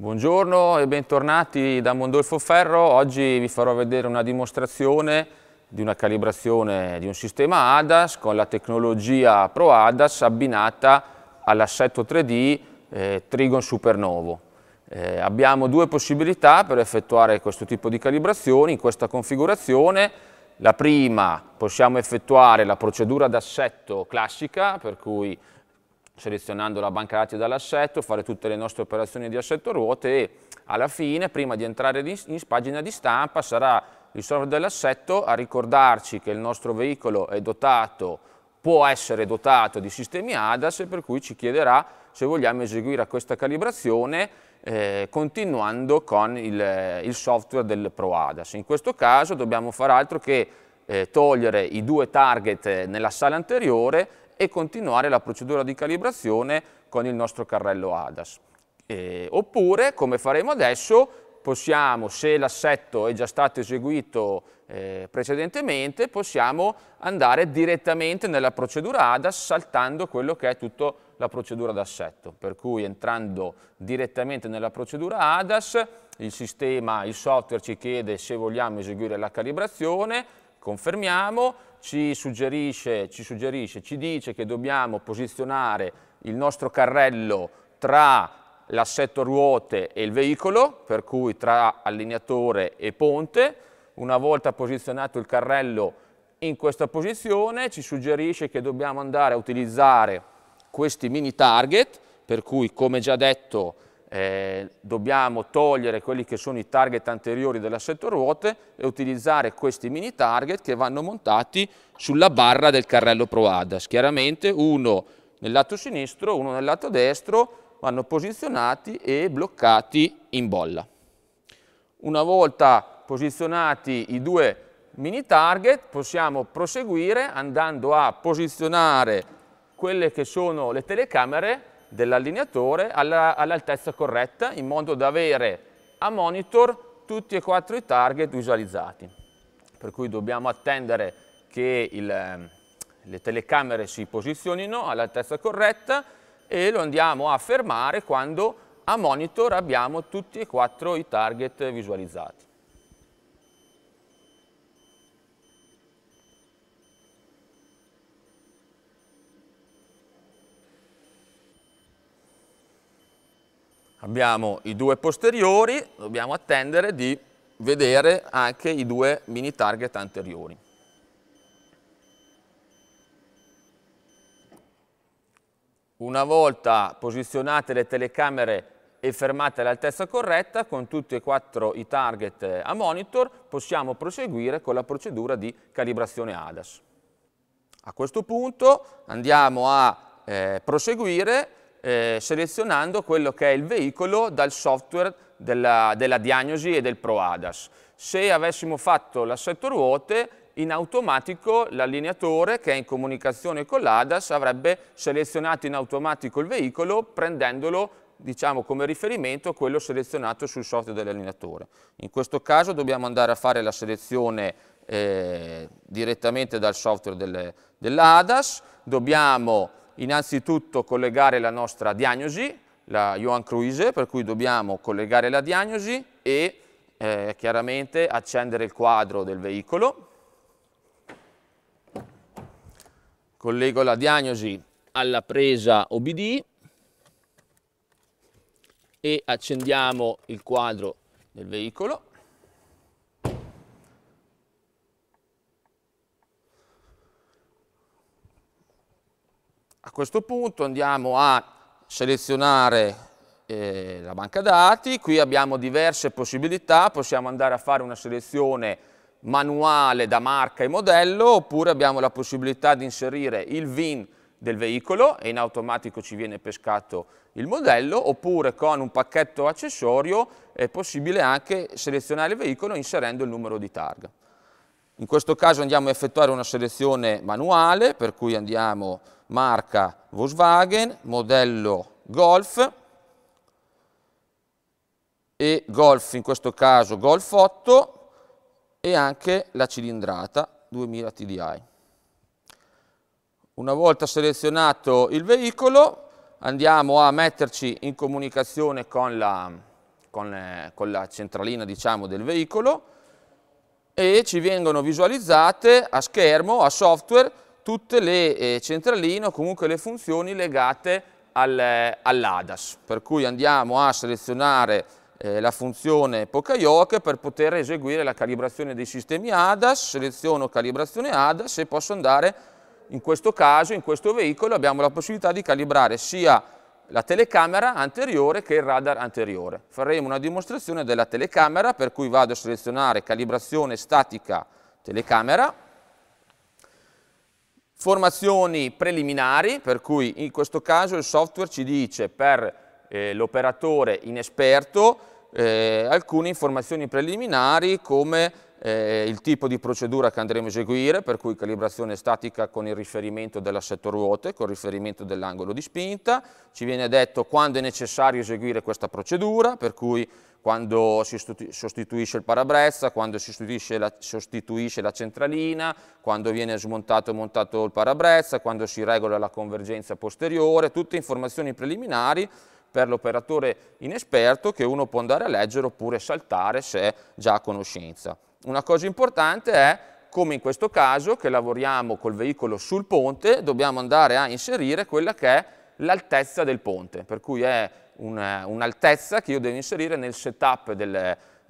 Buongiorno e bentornati da Mondolfo Ferro. Oggi vi farò vedere una dimostrazione di una calibrazione di un sistema ADAS con la tecnologia Pro ADAS abbinata all'assetto 3D eh, Trigon Supernovo. Eh, abbiamo due possibilità per effettuare questo tipo di calibrazioni in questa configurazione. La prima possiamo effettuare la procedura d'assetto classica per cui selezionando la banca dati dall'assetto, fare tutte le nostre operazioni di assetto ruote e alla fine, prima di entrare in pagina di stampa, sarà il software dell'assetto a ricordarci che il nostro veicolo è dotato, può essere dotato di sistemi ADAS e per cui ci chiederà se vogliamo eseguire questa calibrazione eh, continuando con il, il, software del Pro ADAS. In questo caso dobbiamo far altro che eh, togliere i due target eh, nella sala anteriore e continuare la procedura di calibrazione con il nostro carrello ADAS. Eh, oppure, come faremo adesso, possiamo, se l'assetto è già stato eseguito eh, precedentemente, possiamo andare direttamente nella procedura ADAS saltando quello che è tutta la procedura d'assetto. Per cui entrando direttamente nella procedura ADAS, il sistema, il software ci chiede se vogliamo eseguire la calibrazione, confermiamo, ci suggerisce, ci suggerisce, ci dice che dobbiamo posizionare il nostro carrello tra l'assetto ruote e il veicolo, per cui tra allineatore e ponte. Una volta posizionato il carrello in questa posizione, ci suggerisce che dobbiamo andare a utilizzare questi mini target, per cui, come già detto, eh, dobbiamo togliere quelli che sono i target anteriori dell'assetto ruote e utilizzare questi mini target che vanno montati sulla barra del carrello Pro ADAS. Chiaramente uno nel lato sinistro, uno nel lato destro, vanno posizionati e bloccati in bolla. Una volta posizionati i due mini target possiamo proseguire andando a posizionare quelle che sono le telecamere dell'allineatore all'altezza all corretta in modo da avere a monitor tutti e quattro i target visualizzati. Per cui dobbiamo attendere che il, le telecamere si posizionino all'altezza corretta e lo andiamo a fermare quando a monitor abbiamo tutti e quattro i target visualizzati. Abbiamo i due posteriori, dobbiamo attendere di vedere anche i due mini target anteriori. Una volta posizionate le telecamere e fermate all'altezza corretta, con tutti e quattro i target a monitor, possiamo proseguire con la procedura di calibrazione ADAS. A questo punto andiamo a eh, proseguire eh, selezionando quello che è il veicolo dal software della, della diagnosi e del ProAdas. Se avessimo fatto l'assetto ruote, in automatico l'allineatore che è in comunicazione con l'ADAS avrebbe selezionato in automatico il veicolo prendendolo diciamo, come riferimento quello selezionato sul software dell'allineatore. In questo caso dobbiamo andare a fare la selezione eh, direttamente dal software dell'ADAS, dell dobbiamo innanzitutto collegare la nostra diagnosi, la Johan Cruise, per cui dobbiamo collegare la diagnosi e eh, chiaramente accendere il quadro del veicolo. Collego la diagnosi alla presa OBD e accendiamo il quadro del veicolo. A questo punto andiamo a selezionare eh, la banca dati, qui abbiamo diverse possibilità, possiamo andare a fare una selezione manuale da marca e modello oppure abbiamo la possibilità di inserire il VIN del veicolo e in automatico ci viene pescato il modello oppure con un pacchetto accessorio è possibile anche selezionare il veicolo inserendo il numero di targa. In questo caso andiamo a effettuare una selezione manuale per cui andiamo a marca Volkswagen, modello Golf e Golf in questo caso Golf 8 e anche la cilindrata 2000 TDI. Una volta selezionato il veicolo andiamo a metterci in comunicazione con la, con, eh, con la centralina diciamo, del veicolo e ci vengono visualizzate a schermo, a software, tutte le eh, centraline o comunque le funzioni legate al, eh, all'ADAS, per cui andiamo a selezionare eh, la funzione Pocayoc per poter eseguire la calibrazione dei sistemi ADAS, seleziono calibrazione ADAS e posso andare in questo caso, in questo veicolo abbiamo la possibilità di calibrare sia la telecamera anteriore che il radar anteriore. Faremo una dimostrazione della telecamera per cui vado a selezionare calibrazione statica telecamera Formazioni preliminari, per cui in questo caso il software ci dice per eh, l'operatore inesperto eh, alcune informazioni preliminari come eh, il tipo di procedura che andremo a eseguire, per cui calibrazione statica con il riferimento dell'assetto ruote, con riferimento dell'angolo di spinta, ci viene detto quando è necessario eseguire questa procedura, per cui quando si sostituisce il parabrezza, quando si sostituisce la, sostituisce la centralina, quando viene smontato e montato il parabrezza, quando si regola la convergenza posteriore, tutte informazioni preliminari per l'operatore inesperto che uno può andare a leggere oppure saltare se è già a conoscenza. Una cosa importante è come in questo caso che lavoriamo col veicolo sul ponte dobbiamo andare a inserire quella che è l'altezza del ponte, per cui è un'altezza un che io devo inserire nel setup del,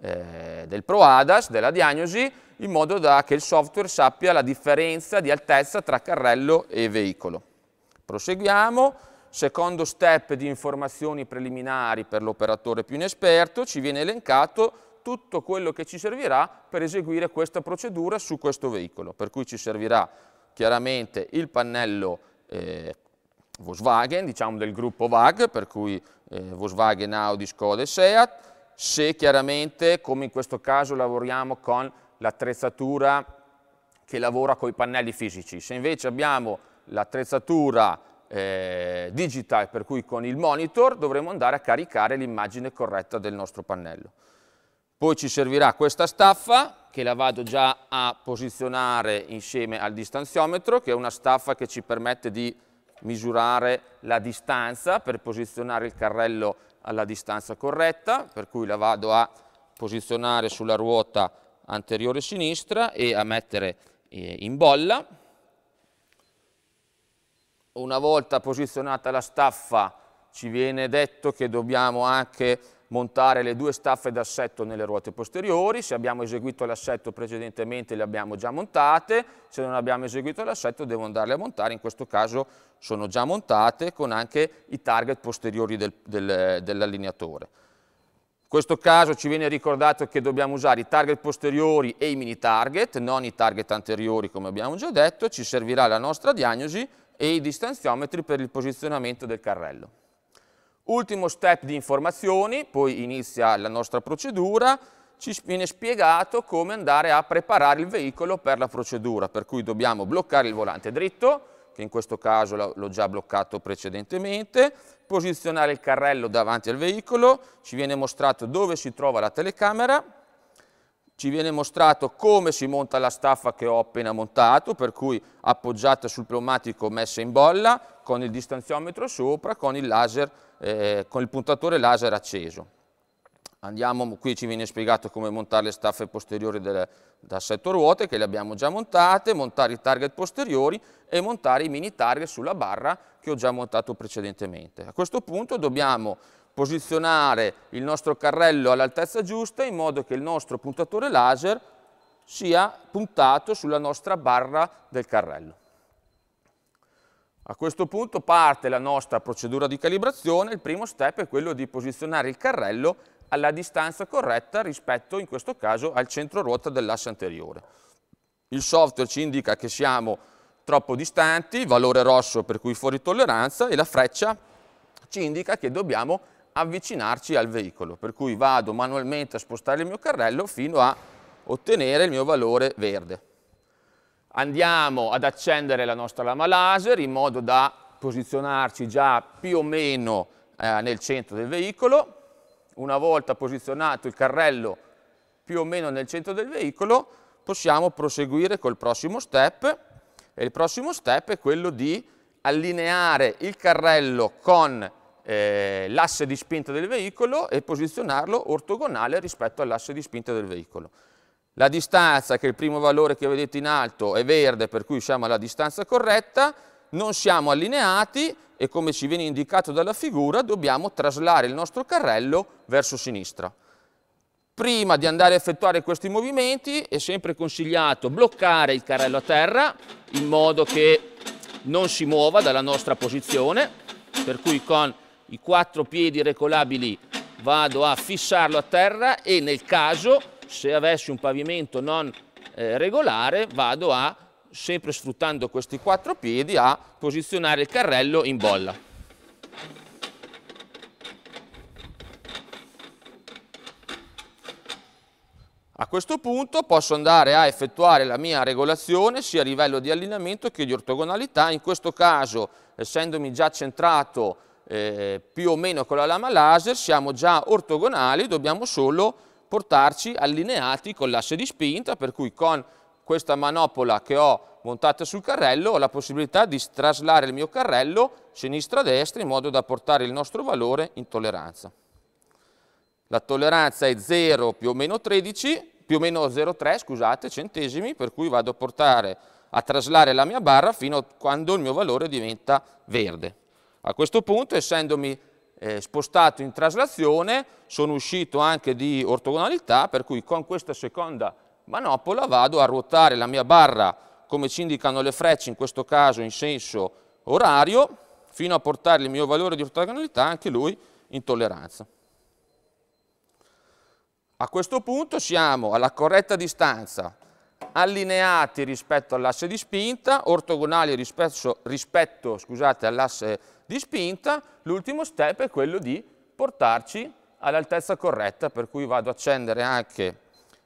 eh, del ProAdas, della diagnosi, in modo da che il software sappia la differenza di altezza tra carrello e veicolo. Proseguiamo, secondo step di informazioni preliminari per l'operatore più inesperto, ci viene elencato tutto quello che ci servirà per eseguire questa procedura su questo veicolo, per cui ci servirà chiaramente il pannello eh, Volkswagen, diciamo del gruppo VAG, per cui eh, Volkswagen, Audi, Skoda e Seat, se chiaramente, come in questo caso, lavoriamo con l'attrezzatura che lavora con i pannelli fisici. Se invece abbiamo l'attrezzatura eh, digital, per cui con il monitor dovremo andare a caricare l'immagine corretta del nostro pannello. Poi ci servirà questa staffa, che la vado già a posizionare insieme al distanziometro, che è una staffa che ci permette di misurare la distanza per posizionare il carrello alla distanza corretta, per cui la vado a posizionare sulla ruota anteriore sinistra e a mettere eh, in bolla. Una volta posizionata la staffa ci viene detto che dobbiamo anche montare le due staffe d'assetto nelle ruote posteriori, se abbiamo eseguito l'assetto precedentemente le abbiamo già montate, se non abbiamo eseguito l'assetto devo andarle a montare, in questo caso sono già montate con anche i target posteriori del, del, dell'allineatore. In questo caso ci viene ricordato che dobbiamo usare i target posteriori e i mini target, non i target anteriori come abbiamo già detto, ci servirà la nostra diagnosi e i distanziometri per il posizionamento del carrello. Ultimo step di informazioni, poi inizia la nostra procedura, ci viene spiegato come andare a preparare il veicolo per la procedura, per cui dobbiamo bloccare il volante dritto, che in questo caso l'ho già bloccato precedentemente, posizionare il carrello davanti al veicolo, ci viene mostrato dove si trova la telecamera, ci viene mostrato come si monta la staffa che ho appena montato, per cui appoggiata sul pneumatico messa in bolla, con il distanziometro sopra, con il laser eh, con il puntatore laser acceso. Andiamo, qui ci viene spiegato come montare le staffe posteriori del, setto ruote che le abbiamo già montate, montare i target posteriori e montare i mini target sulla barra che ho già montato precedentemente. A questo punto dobbiamo posizionare il nostro carrello all'altezza giusta in modo che il nostro puntatore laser sia puntato sulla nostra barra del carrello. A questo punto parte la nostra procedura di calibrazione, il primo step è quello di posizionare il carrello alla distanza corretta rispetto in questo caso al centro ruota dell'asse anteriore. Il software ci indica che siamo troppo distanti, valore rosso per cui fuori tolleranza e la freccia ci indica che dobbiamo avvicinarci al veicolo, per cui vado manualmente a spostare il mio carrello fino a ottenere il mio valore verde andiamo ad accendere la nostra lama laser in modo da posizionarci già più o meno eh, nel centro del veicolo. Una volta posizionato il carrello più o meno nel centro del veicolo, possiamo proseguire col prossimo step e il prossimo step è quello di allineare il carrello con eh, l'asse di spinta del veicolo e posizionarlo ortogonale rispetto all'asse di spinta del veicolo. La distanza, che è il primo valore che vedete in alto, è verde, per cui siamo alla distanza corretta, non siamo allineati e come ci viene indicato dalla figura dobbiamo traslare il nostro carrello verso sinistra. Prima di andare a effettuare questi movimenti è sempre consigliato bloccare il carrello a terra in modo che non si muova dalla nostra posizione, per cui con i quattro piedi regolabili vado a fissarlo a terra e nel caso se avessi un pavimento non eh, regolare vado a, sempre sfruttando questi quattro piedi, a posizionare il carrello in bolla. A questo punto posso andare a effettuare la mia regolazione sia a livello di allineamento che di ortogonalità, in questo caso essendomi già centrato eh, più o meno con la lama laser siamo già ortogonali, dobbiamo solo portarci allineati con l'asse di spinta, per cui con questa manopola che ho montata sul carrello ho la possibilità di traslare il mio carrello sinistra-destra in modo da portare il nostro valore in tolleranza. La tolleranza è 0 più o meno 13, più o meno 0,3 scusate, centesimi, per cui vado a portare a traslare la mia barra fino a quando il mio valore diventa verde. A questo punto, essendomi eh, spostato in traslazione, sono uscito anche di ortogonalità, per cui con questa seconda manopola vado a ruotare la mia barra, come ci indicano le frecce, in questo caso in senso orario, fino a portare il mio valore di ortogonalità, anche lui, in tolleranza. A questo punto siamo alla corretta distanza allineati rispetto all'asse di spinta, ortogonali rispetto, rispetto all'asse di spinta, l'ultimo step è quello di portarci all'altezza corretta, per cui vado ad accendere anche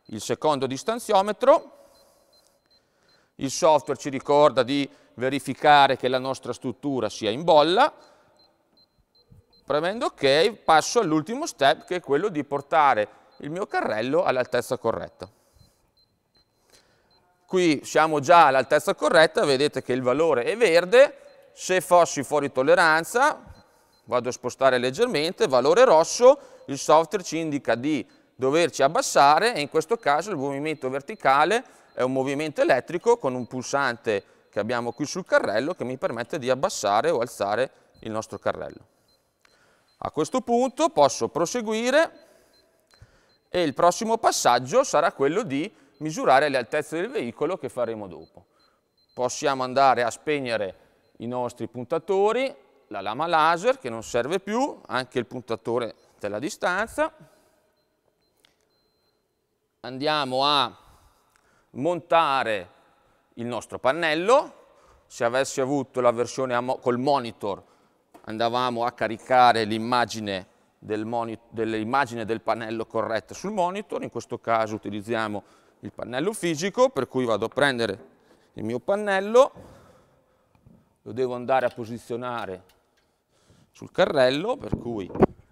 il secondo distanziometro, il software ci ricorda di verificare che la nostra struttura sia in bolla, premendo ok passo all'ultimo step che è quello di portare il mio carrello all'altezza corretta. Qui siamo già all'altezza corretta, vedete che il valore è verde, se fossi fuori tolleranza, vado a spostare leggermente, valore rosso, il software ci indica di doverci abbassare e in questo caso il movimento verticale è un movimento elettrico con un pulsante che abbiamo qui sul carrello che mi permette di abbassare o alzare il nostro carrello. A questo punto posso proseguire e il prossimo passaggio sarà quello di misurare le altezze del veicolo che faremo dopo. Possiamo andare a spegnere i nostri puntatori, la lama laser che non serve più, anche il puntatore della distanza. Andiamo a montare il nostro pannello, se avessi avuto la versione col monitor andavamo a caricare l'immagine del, del pannello corretta sul monitor, in questo caso utilizziamo il pannello fisico, per cui vado a prendere il mio pannello, lo devo andare a posizionare sul carrello, per cui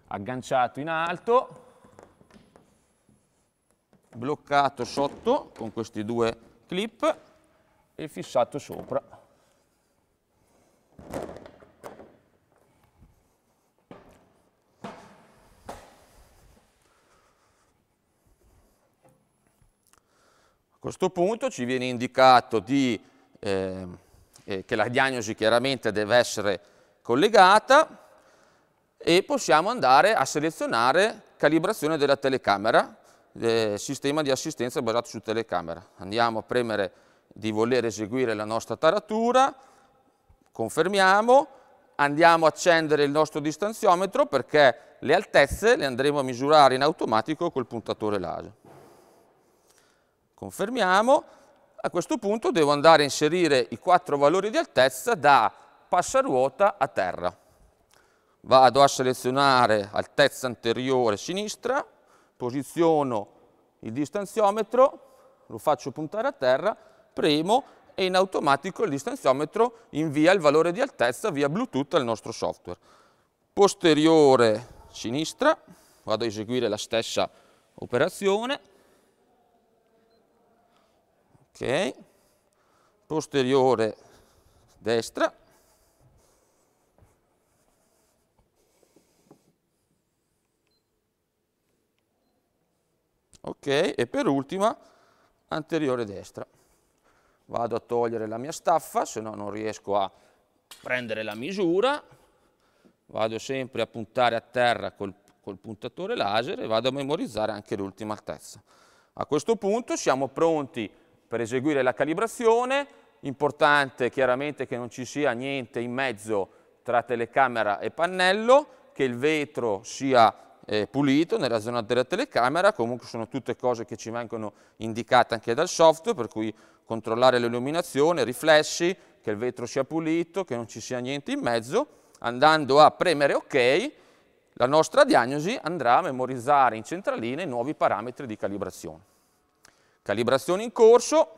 agganciato in alto, bloccato sotto con questi due clip e fissato sopra. questo punto ci viene indicato di, eh, eh, che la diagnosi chiaramente deve essere collegata e possiamo andare a selezionare calibrazione della telecamera, eh, sistema di assistenza basato su telecamera. Andiamo a premere di voler eseguire la nostra taratura, confermiamo, andiamo a accendere il nostro distanziometro perché le altezze le andremo a misurare in automatico col puntatore laser. Confermiamo. A questo punto devo andare a inserire i quattro valori di altezza da passaruota a terra. Vado a selezionare altezza anteriore sinistra, posiziono il distanziometro, lo faccio puntare a terra, premo e in automatico il distanziometro invia il valore di altezza via Bluetooth al nostro software. Posteriore sinistra, vado a eseguire la stessa operazione, ok, posteriore destra, ok, e per ultima anteriore destra. Vado a togliere la mia staffa, se no non riesco a prendere la misura, vado sempre a puntare a terra col, col puntatore laser e vado a memorizzare anche l'ultima altezza. A questo punto siamo pronti per eseguire la calibrazione, importante chiaramente che non ci sia niente in mezzo tra telecamera e pannello, che il vetro sia eh, pulito nella zona della telecamera, comunque sono tutte cose che ci vengono indicate anche dal software, per cui controllare l'illuminazione, riflessi, che il vetro sia pulito, che non ci sia niente in mezzo, andando a premere ok, la nostra diagnosi andrà a memorizzare in centralina i nuovi parametri di calibrazione. Calibrazione in corso.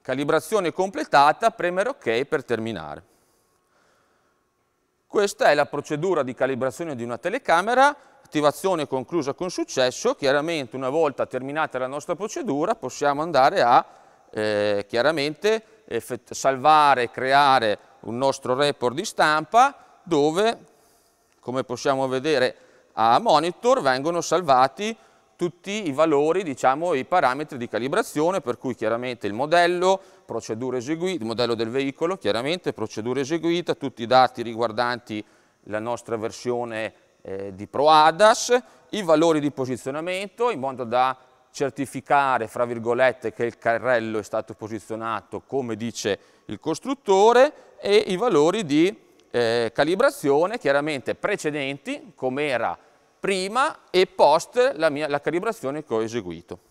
Calibrazione completata, premere OK per terminare. Questa è la procedura di calibrazione di una telecamera, attivazione conclusa con successo. Chiaramente una volta terminata la nostra procedura possiamo andare a eh, chiaramente salvare e creare un nostro report di stampa dove, come possiamo vedere a monitor, vengono salvati tutti i valori, diciamo, i parametri di calibrazione, per cui chiaramente il modello, procedura eseguita, il modello del veicolo, chiaramente procedura eseguita, tutti i dati riguardanti la nostra versione eh, di ProADAS, i valori di posizionamento, in modo da certificare, fra virgolette, che il carrello è stato posizionato come dice il costruttore e i valori di eh, calibrazione, chiaramente precedenti, come era prima e post la, mia, la calibrazione che ho eseguito.